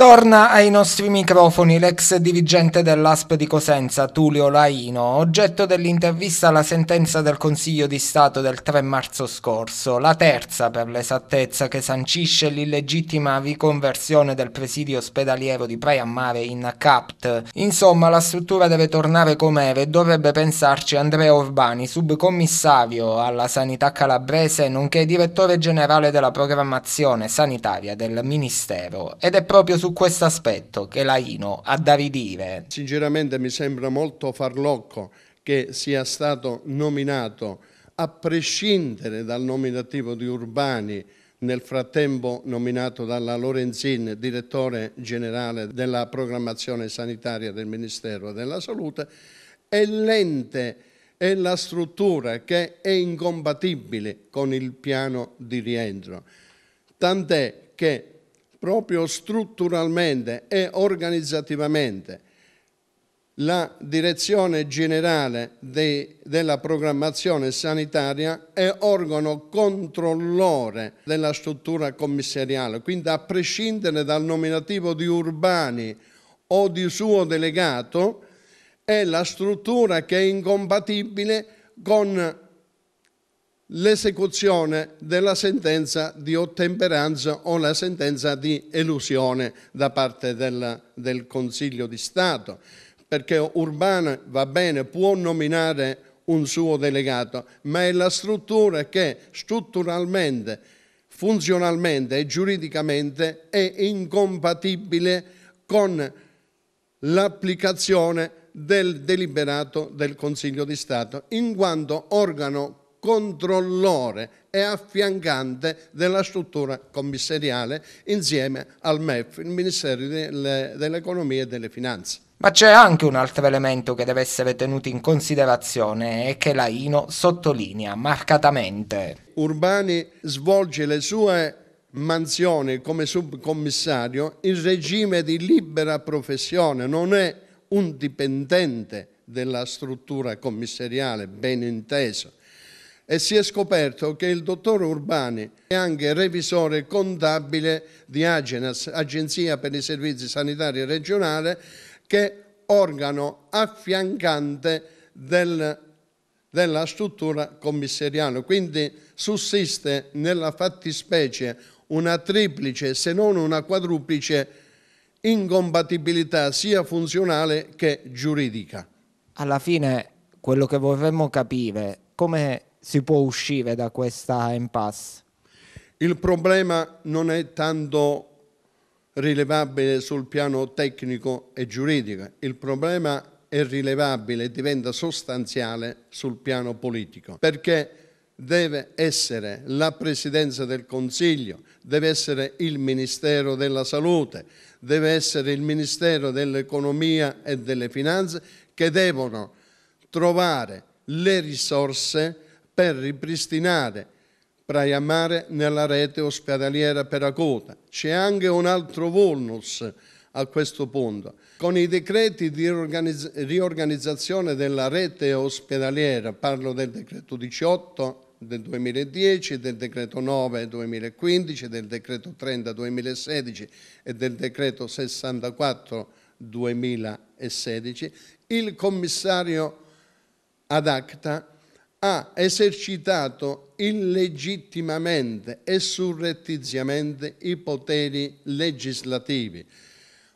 Torna ai nostri microfoni l'ex dirigente dell'ASP di Cosenza, Tullio Laino, oggetto dell'intervista alla sentenza del Consiglio di Stato del 3 marzo scorso, la terza per l'esattezza che sancisce l'illegittima riconversione del presidio ospedaliero di Praia Mare in CAPT. Insomma, la struttura deve tornare com'era e dovrebbe pensarci Andrea Urbani, subcommissario alla sanità calabrese, nonché direttore generale della programmazione sanitaria del Ministero. Ed è proprio su questo aspetto che la Ino ha da ridire? Sinceramente mi sembra molto farlocco che sia stato nominato a prescindere dal nominativo di Urbani, nel frattempo nominato dalla Lorenzin direttore generale della programmazione sanitaria del Ministero della Salute, è l'ente e la struttura che è incompatibile con il piano di rientro. Tant'è che proprio strutturalmente e organizzativamente la direzione generale de, della programmazione sanitaria è organo controllore della struttura commissariale, quindi a prescindere dal nominativo di Urbani o di suo delegato, è la struttura che è incompatibile con l'esecuzione della sentenza di ottemperanza o la sentenza di elusione da parte del, del Consiglio di Stato, perché Urbano va bene, può nominare un suo delegato, ma è la struttura che strutturalmente, funzionalmente e giuridicamente è incompatibile con l'applicazione del deliberato del Consiglio di Stato, in quanto organo controllore e affiancante della struttura commissariale insieme al MEF, il Ministero dell'Economia e delle Finanze. Ma c'è anche un altro elemento che deve essere tenuto in considerazione e che la INO sottolinea marcatamente. Urbani svolge le sue mansioni come subcommissario in regime di libera professione, non è un dipendente della struttura commissariale, ben inteso e si è scoperto che il dottor Urbani è anche revisore contabile di Agenas, Agenzia per i Servizi Sanitari Regionale, che è organo affiancante del, della struttura commissariale. Quindi sussiste nella fattispecie una triplice, se non una quadruplice, incompatibilità sia funzionale che giuridica. Alla fine quello che vorremmo capire come si può uscire da questa impasse? Il problema non è tanto rilevabile sul piano tecnico e giuridico, il problema è rilevabile, e diventa sostanziale sul piano politico, perché deve essere la Presidenza del Consiglio, deve essere il Ministero della Salute, deve essere il Ministero dell'Economia e delle Finanze che devono trovare le risorse per ripristinare Praia Mare nella rete ospedaliera per Peracota. C'è anche un altro bonus a questo punto. Con i decreti di riorganizzazione della rete ospedaliera, parlo del decreto 18 del 2010, del decreto 9 del 2015, del decreto 30 2016 e del decreto 64 2016, il commissario ad acta ha esercitato illegittimamente e surrettiziamente i poteri legislativi.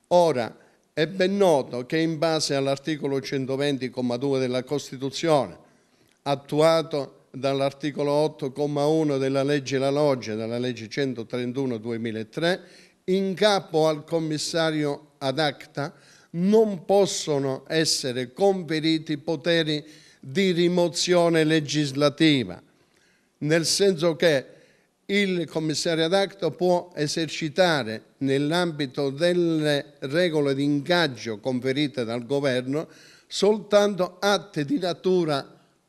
Ora, è ben noto che in base all'articolo 120,2 della Costituzione, attuato dall'articolo 8,1 della legge La Loggia, della legge 131 2003, in capo al commissario ad acta non possono essere conferiti poteri legislativi di rimozione legislativa, nel senso che il commissario ad acto può esercitare nell'ambito delle regole di ingaggio conferite dal governo soltanto atti di natura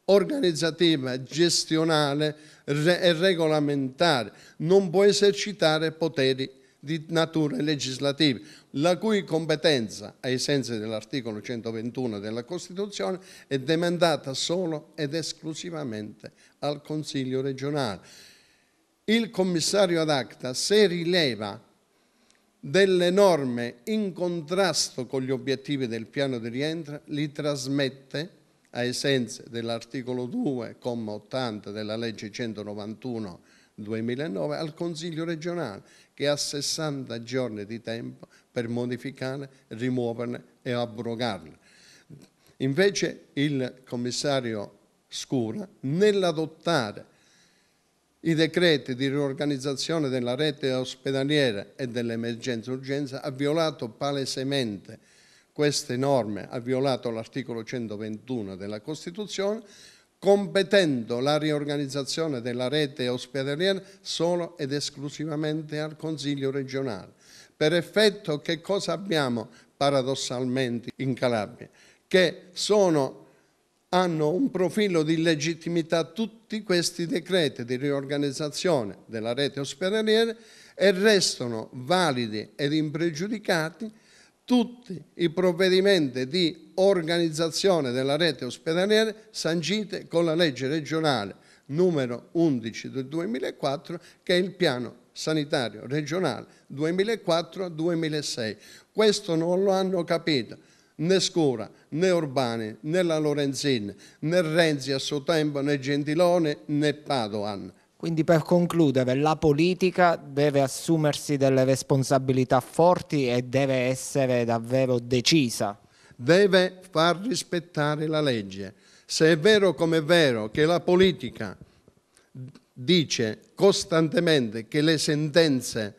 organizzativa, gestionale e regolamentare, non può esercitare poteri di natura legislativa la cui competenza, ai sensi dell'articolo 121 della Costituzione, è demandata solo ed esclusivamente al Consiglio regionale. Il commissario ad acta, se rileva delle norme in contrasto con gli obiettivi del piano di rientro, li trasmette ai sensi dell'articolo 2, 80 della legge 191 2009 al Consiglio regionale che ha 60 giorni di tempo per modificarle, rimuoverle e abrogarle. Invece il commissario Scura, nell'adottare i decreti di riorganizzazione della rete ospedaliera e dell'emergenza-urgenza, ha violato palesemente queste norme, ha violato l'articolo 121 della Costituzione competendo la riorganizzazione della rete ospedaliera solo ed esclusivamente al Consiglio regionale. Per effetto che cosa abbiamo paradossalmente in Calabria? Che sono hanno un profilo di legittimità tutti questi decreti di riorganizzazione della rete ospedaliera e restano validi ed impregiudicati tutti i provvedimenti di organizzazione della rete ospedaliera sancite con la legge regionale numero 11 del 2004 che è il piano sanitario regionale 2004-2006. Questo non lo hanno capito né Scura, né Urbani, né la Lorenzin, né Renzi a suo tempo, né Gentilone, né Padoan. Quindi per concludere, la politica deve assumersi delle responsabilità forti e deve essere davvero decisa. Deve far rispettare la legge. Se è vero come è vero che la politica dice costantemente che le sentenze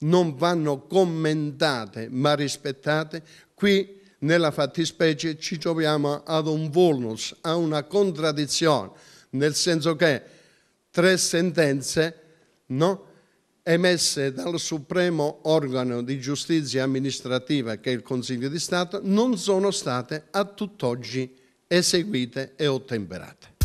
non vanno commentate ma rispettate, qui nella fattispecie ci troviamo ad un vulnus, a una contraddizione, nel senso che tre sentenze no? emesse dal supremo organo di giustizia amministrativa che è il Consiglio di Stato non sono state a tutt'oggi eseguite e ottemperate.